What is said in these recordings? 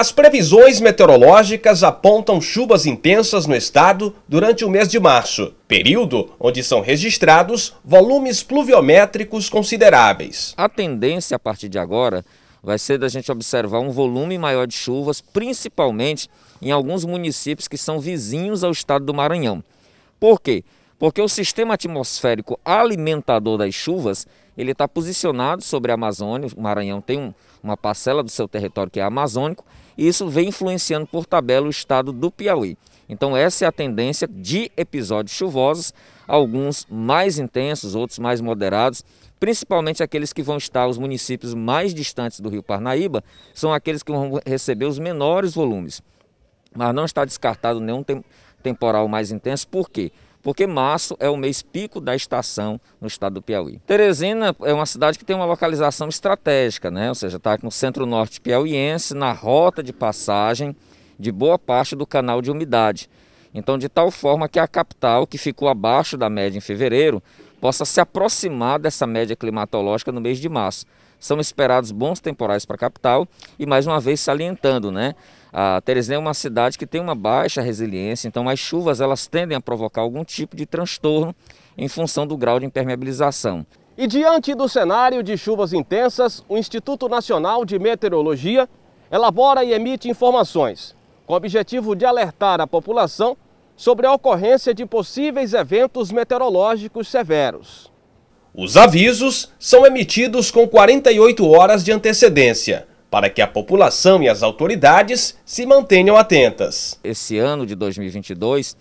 As previsões meteorológicas apontam chuvas intensas no estado durante o mês de março, período onde são registrados volumes pluviométricos consideráveis. A tendência a partir de agora vai ser da gente observar um volume maior de chuvas, principalmente em alguns municípios que são vizinhos ao estado do Maranhão. Por quê? Porque o sistema atmosférico alimentador das chuvas ele está posicionado sobre a Amazônia, o Maranhão tem um, uma parcela do seu território que é amazônico, e isso vem influenciando por tabela o estado do Piauí. Então essa é a tendência de episódios chuvosos, alguns mais intensos, outros mais moderados, principalmente aqueles que vão estar os municípios mais distantes do Rio Parnaíba, são aqueles que vão receber os menores volumes. Mas não está descartado nenhum tem temporal mais intenso, por quê? porque março é o mês pico da estação no estado do Piauí. Teresina é uma cidade que tem uma localização estratégica, né? ou seja, está no centro-norte piauiense, na rota de passagem de boa parte do canal de umidade. Então, de tal forma que a capital, que ficou abaixo da média em fevereiro, possa se aproximar dessa média climatológica no mês de março. São esperados bons temporais para a capital e, mais uma vez, salientando, né? A Teresina é uma cidade que tem uma baixa resiliência, então as chuvas elas tendem a provocar algum tipo de transtorno em função do grau de impermeabilização. E diante do cenário de chuvas intensas, o Instituto Nacional de Meteorologia elabora e emite informações com o objetivo de alertar a população sobre a ocorrência de possíveis eventos meteorológicos severos. Os avisos são emitidos com 48 horas de antecedência para que a população e as autoridades se mantenham atentas. Esse ano de 2022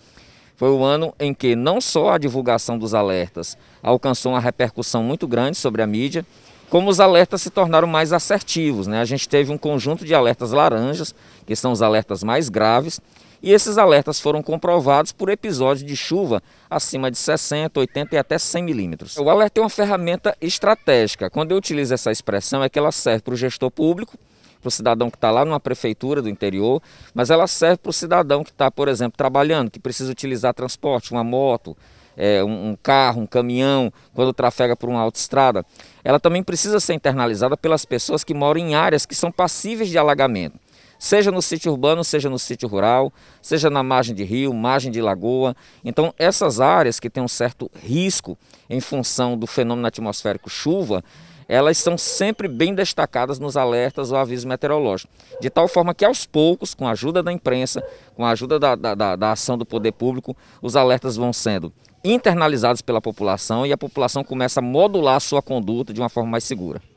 foi o ano em que não só a divulgação dos alertas alcançou uma repercussão muito grande sobre a mídia, como os alertas se tornaram mais assertivos. Né? A gente teve um conjunto de alertas laranjas, que são os alertas mais graves, e esses alertas foram comprovados por episódios de chuva acima de 60, 80 e até 100 milímetros. O alerta é uma ferramenta estratégica. Quando eu utilizo essa expressão, é que ela serve para o gestor público, para o cidadão que está lá numa prefeitura do interior, mas ela serve para o cidadão que está, por exemplo, trabalhando, que precisa utilizar transporte, uma moto, é, um, um carro, um caminhão, quando trafega por uma autoestrada, ela também precisa ser internalizada pelas pessoas que moram em áreas que são passíveis de alagamento seja no sítio urbano, seja no sítio rural, seja na margem de rio, margem de lagoa. Então, essas áreas que têm um certo risco em função do fenômeno atmosférico chuva, elas são sempre bem destacadas nos alertas ou avisos meteorológicos. De tal forma que, aos poucos, com a ajuda da imprensa, com a ajuda da, da, da ação do poder público, os alertas vão sendo internalizados pela população e a população começa a modular a sua conduta de uma forma mais segura.